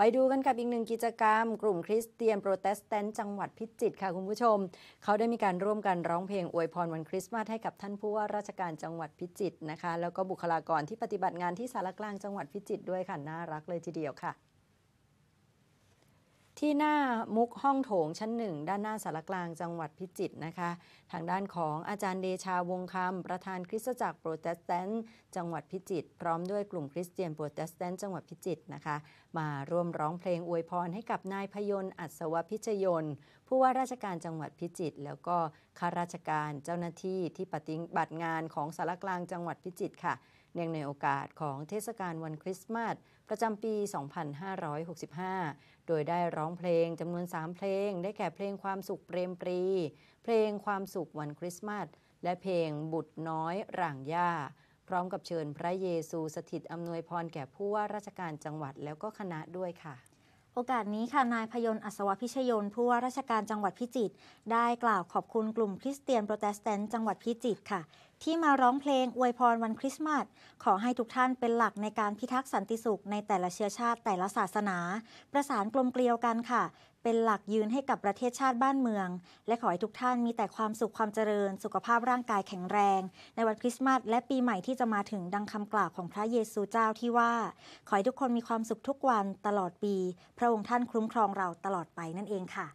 ไปดูกันกับอีกหนึ่งกิจกรรม กลุ่มคริสเตียนโปรเตสแตนต์จังหวัดพิจิตรค่ะคุณผู้ชม เขาได้มีการร่วมกันร้องเพลงอวยพรวันคริสต์มาสให้กับท่านผู้ว่าราชการจังหวัดพิจิตรนะคะ แล้วก็บุคลากรที่ปฏิบัติงานที่สารกลางจังหวัดพิจิตรด้วยค่ะ น่ารักเลยทีเดียวค่ะที่หน้ามุกห้องโถงชั้นหนึ่งด้านหน้าสารกลางจังหวัดพิจิตรนะคะ ทางด้านของอาจารย์เดชาวงคำประธานคริสตจักรโปรเตสแตนต์จังหวัดพิจิตรพร้อมด้วยกลุ่มคริสเตียนโปรเตสแตนต์จังหวัดพิจิตรนะคะ มาร่วมร้องเพลงอวยพรให้กับนายพยนต์อัศวพิชยนต์ผู้ว่าราชการจังหวัดพิจิตรแล้วก็ข้าราชการเจ้าหน้าที่ที่ปฏิบัติงานของสารกลางจังหวัดพิจิตรค่ะเนื่องในโอกาสของเทศกาลวันคริสต์มาสประจำปี 2565 โดยได้ร้องเพลงจำนวน 3 เพลง ได้แก่เพลงความสุขเปรมปรี เพลงความสุขวันคริสต์มาส และเพลงบุตรน้อย ร่างย่า พร้อมกับเชิญพระเยซูสถิตอำนวยพรแก่ผู้ว่าราชการจังหวัดแล้วก็คณะด้วยค่ะ โอกาสนี้ค่ะ นายพยนต์อัศวพิชยนผู้ว่าราชการจังหวัดพิจิตรได้กล่าวขอบคุณกลุ่มคริสเตียนโปรเตสแตนต์จังหวัดพิจิตรค่ะที่มาร้องเพลงอวยพรวันคริสต์มาสขอให้ทุกท่านเป็นหลักในการพิทักษ์สันติสุขในแต่ละเชื้อชาติแต่ละศาสนา ประสานกลมเกลียวกันค่ะ เป็นหลักยืนให้กับประเทศชาติบ้านเมือง และขอให้ทุกท่านมีแต่ความสุขความเจริญ สุขภาพร่างกายแข็งแรงในวันคริสต์มาสและปีใหม่ที่จะมาถึงดังคำกล่าวของพระเยซูเจ้าที่ว่า ขอให้ทุกคนมีความสุขทุกวันตลอดปี พระองค์ท่านคุ้มครองเราตลอดไปนั่นเองค่ะ